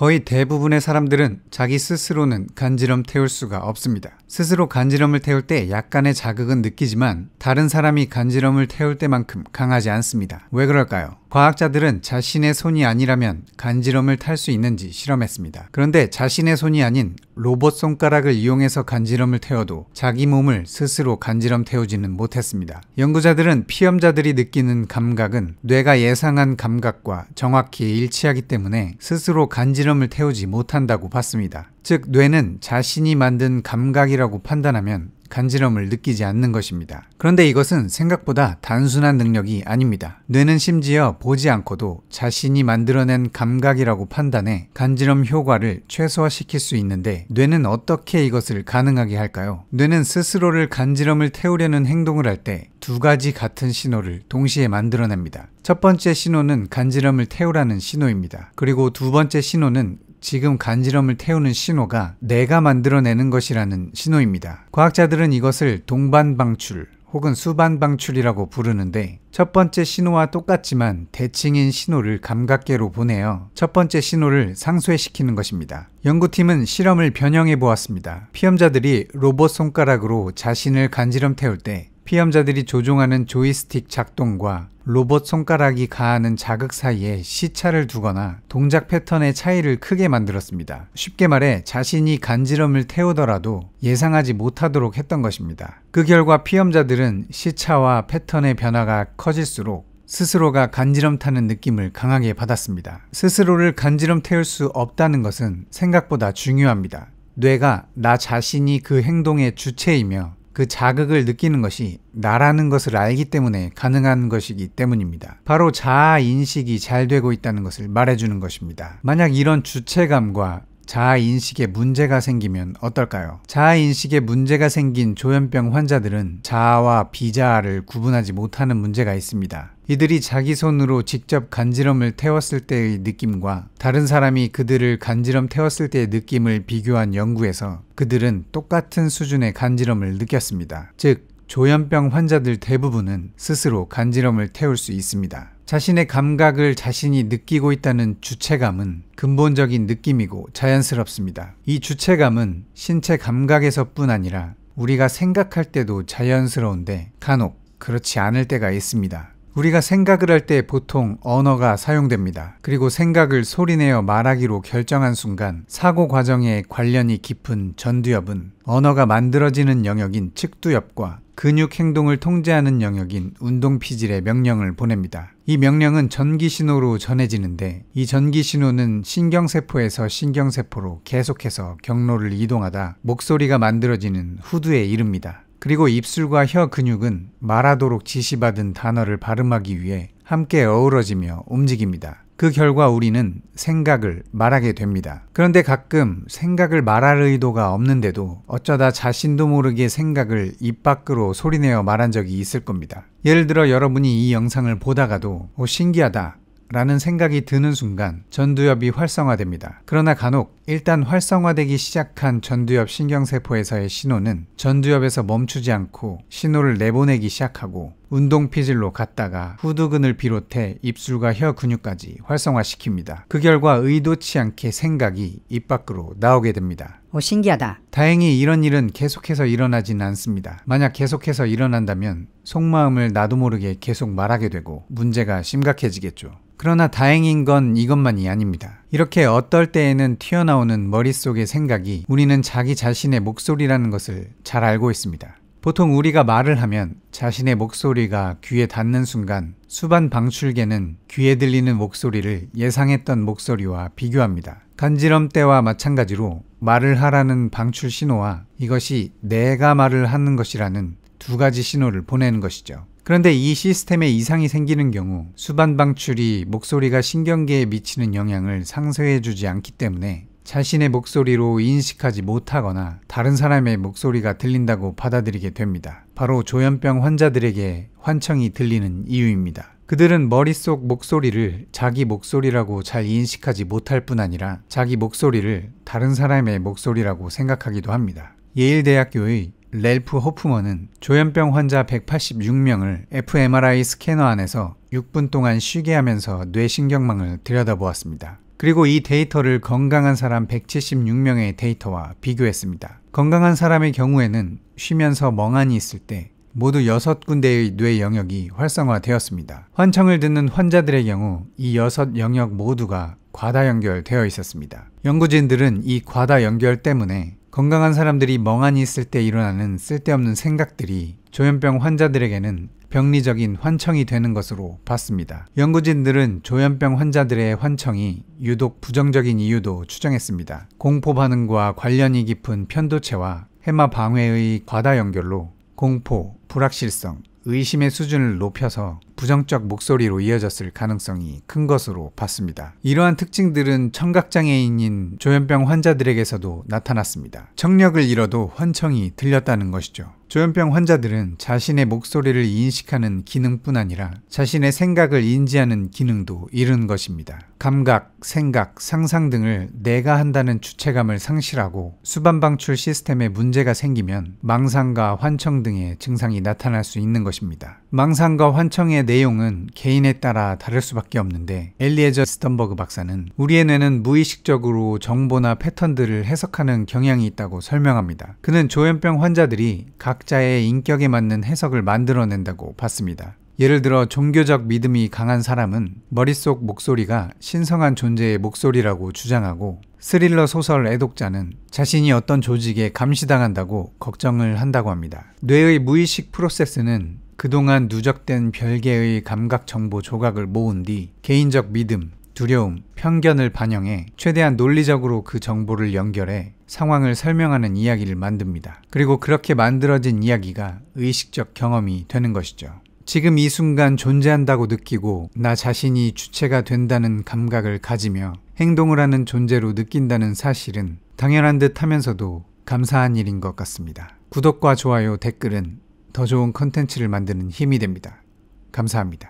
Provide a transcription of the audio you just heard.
거의 대부분의 사람들은 자기 스스로는 간지럼 태울 수가 없습니다. 스스로 간지럼을 태울 때 약간의 자극은 느끼지만 다른 사람이 간지럼을 태울 때만큼 강하지 않습니다. 왜 그럴까요? 과학자들은 자신의 손이 아니라면 간지럼을 탈 수 있는지 실험했습니다. 그런데 자신의 손이 아닌 로봇 손가락을 이용해서 간지럼을 태워도 자기 몸을 스스로 간지럼 태우지는 못했습니다. 연구자들은 피험자들이 느끼는 감각은 뇌가 예상한 감각과 정확히 일치하기 때문에 스스로 간지럼을 태우지 못한다고 봤습니다. 즉, 뇌는 자신이 만든 감각이라고 판단하면 간지럼을 느끼지 않는 것입니다. 그런데 이것은 생각보다 단순한 능력이 아닙니다. 뇌는 심지어 보지 않고도 자신이 만들어낸 감각이라고 판단해 간지럼 효과를 최소화시킬 수 있는데 뇌는 어떻게 이것을 가능하게 할까요? 뇌는 스스로를 간지럼을 태우려는 행동을 할 때 두 가지 같은 신호를 동시에 만들어냅니다. 첫 번째 신호는 간지럼을 태우라는 신호입니다. 그리고 두 번째 신호는 지금 간지럼을 태우는 신호가 내가 만들어내는 것이라는 신호입니다. 과학자들은 이것을 동반방출 혹은 수반방출이라고 부르는데 첫 번째 신호와 똑같지만 대칭인 신호를 감각계로 보내어 첫 번째 신호를 상쇄시키는 것입니다. 연구팀은 실험을 변형해 보았습니다. 피험자들이 로봇 손가락으로 자신을 간지럼 태울 때 피험자들이 조종하는 조이스틱 작동과 로봇 손가락이 가하는 자극 사이에 시차를 두거나 동작 패턴의 차이를 크게 만들었습니다. 쉽게 말해 자신이 간지럼을 태우더라도 예상하지 못하도록 했던 것입니다. 그 결과 피험자들은 시차와 패턴의 변화가 커질수록 스스로가 간지럼 타는 느낌을 강하게 받았습니다. 스스로를 간지럼 태울 수 없다는 것은 생각보다 중요합니다. 뇌가 나 자신이 그 행동의 주체이며 그 자극을 느끼는 것이 나라는 것을 알기 때문에 가능한 것이기 때문입니다. 바로 자아 인식이 잘 되고 있다는 것을 말해주는 것입니다. 만약 이런 주체감과 자아인식에 문제가 생기면 어떨까요? 자아인식에 문제가 생긴 조현병 환자들은 자아와 비자아를 구분하지 못하는 문제가 있습니다. 이들이 자기 손으로 직접 간지럼을 태웠을 때의 느낌과 다른 사람이 그들을 간지럼 태웠을 때의 느낌을 비교한 연구에서 그들은 똑같은 수준의 간지럼을 느꼈습니다. 즉, 조현병 환자들 대부분은 스스로 간지럼을 태울 수 있습니다. 자신의 감각을 자신이 느끼고 있다는 주체감은 근본적인 느낌이고 자연스럽습니다. 이 주체감은 신체 감각에서뿐 아니라 우리가 생각할 때도 자연스러운데 간혹 그렇지 않을 때가 있습니다. 우리가 생각을 할 때 보통 언어가 사용됩니다. 그리고 생각을 소리내어 말하기로 결정한 순간 사고 과정에 관련이 깊은 전두엽은 언어가 만들어지는 영역인 측두엽과 근육 행동을 통제하는 영역인 운동 피질에 명령을 보냅니다. 이 명령은 전기 신호로 전해지는데 이 전기 신호는 신경세포에서 신경세포로 계속해서 경로를 이동하다 목소리가 만들어지는 후두에 이릅니다. 그리고 입술과 혀 근육은 말하도록 지시받은 단어를 발음하기 위해 함께 어우러지며 움직입니다. 그 결과 우리는 생각을 말하게 됩니다. 그런데 가끔 생각을 말할 의도가 없는데도 어쩌다 자신도 모르게 생각을 입 밖으로 소리내어 말한 적이 있을 겁니다. 예를 들어 여러분이 이 영상을 보다가도 오, 어, 신기하다. 라는 생각이 드는 순간 전두엽이 활성화됩니다. 그러나 간혹 일단 활성화되기 시작한 전두엽 신경세포에서의 신호는 전두엽에서 멈추지 않고 신호를 내보내기 시작하고 운동 피질로 갔다가 후두근을 비롯해 입술과 혀 근육까지 활성화시킵니다. 그 결과 의도치 않게 생각이 입 밖으로 나오게 됩니다. 오, 신기하다. 다행히 이런 일은 계속해서 일어나진 않습니다. 만약 계속해서 일어난다면 속마음을 나도 모르게 계속 말하게 되고 문제가 심각해지겠죠. 그러나 다행인 건 이것만이 아닙니다. 이렇게 어떨 때에는 튀어나오는 머릿속의 생각이 우리는 자기 자신의 목소리라는 것을 잘 알고 있습니다. 보통 우리가 말을 하면 자신의 목소리가 귀에 닿는 순간 수반 방출계는 귀에 들리는 목소리를 예상했던 목소리와 비교합니다. 간지럼 때와 마찬가지로 말을 하라는 방출 신호와 이것이 내가 말을 하는 것이라는 두 가지 신호를 보내는 것이죠. 그런데 이 시스템에 이상이 생기는 경우 수반 방출이 목소리가 신경계에 미치는 영향을 상쇄해 주지 않기 때문에 자신의 목소리로 인식하지 못하거나 다른 사람의 목소리가 들린다고 받아들이게 됩니다. 바로 조현병 환자들에게 환청이 들리는 이유입니다. 그들은 머릿속 목소리를 자기 목소리라고 잘 인식하지 못할 뿐 아니라 자기 목소리를 다른 사람의 목소리라고 생각하기도 합니다. 예일대학교의 렐프 호프먼은 조현병 환자 186명을 fMRI 스캐너 안에서 6분 동안 쉬게 하면서 뇌신경망을 들여다보았습니다. 그리고 이 데이터를 건강한 사람 176명의 데이터와 비교했습니다. 건강한 사람의 경우에는 쉬면서 멍하니 있을 때 모두 6군데의 뇌 영역이 활성화되었습니다. 환청을 듣는 환자들의 경우 이6 영역 모두가 과다 연결되어 있었습니다. 연구진들은 이 과다 연결 때문에 건강한 사람들이 멍하니 있을 때 일어나는 쓸데없는 생각들이 조현병 환자들에게는 병리적인 환청이 되는 것으로 봤습니다. 연구진들은 조현병 환자들의 환청이 유독 부정적인 이유도 추정했습니다. 공포 반응과 관련이 깊은 편도체와 해마 방해의 과다 연결로 공포, 불확실성, 의심의 수준을 높여서 부정적 목소리로 이어졌을 가능성이 큰 것으로 봤습니다. 이러한 특징들은 청각장애인인 조현병 환자들에게서도 나타났습니다. 청력을 잃어도 환청이 들렸다는 것이죠. 조현병 환자들은 자신의 목소리를 인식하는 기능뿐 아니라 자신의 생각을 인지하는 기능도 잃은 것입니다. 감각, 생각, 상상 등을 내가 한다는 주체감을 상실하고 수반방출 시스템에 문제가 생기면 망상과 환청 등의 증상이 나타날 수 있는 것입니다. 망상과 환청의 내용은 개인에 따라 다를 수밖에 없는데 엘리에저 스턴버그 박사는 우리의 뇌는 무의식적으로 정보나 패턴들을 해석하는 경향이 있다고 설명합니다. 그는 조현병 환자들이 각 각자의 인격에 맞는 해석을 만들어낸다고 봤습니다. 예를 들어 종교적 믿음이 강한 사람은 머릿속 목소리가 신성한 존재의 목소리라고 주장하고 스릴러 소설 애독자는 자신이 어떤 조직에 감시당한다고 걱정을 한다고 합니다. 뇌의 무의식 프로세스는 그동안 누적된 별개의 감각 정보 조각을 모은 뒤 개인적 믿음, 두려움, 편견을 반영해 최대한 논리적으로 그 정보를 연결해 상황을 설명하는 이야기를 만듭니다. 그리고 그렇게 만들어진 이야기가 의식적 경험이 되는 것이죠. 지금 이 순간 존재한다고 느끼고 나 자신이 주체가 된다는 감각을 가지며 행동을 하는 존재로 느낀다는 사실은 당연한 듯 하면서도 감사한 일인 것 같습니다. 구독과 좋아요, 댓글은 더 좋은 컨텐츠를 만드는 힘이 됩니다. 감사합니다.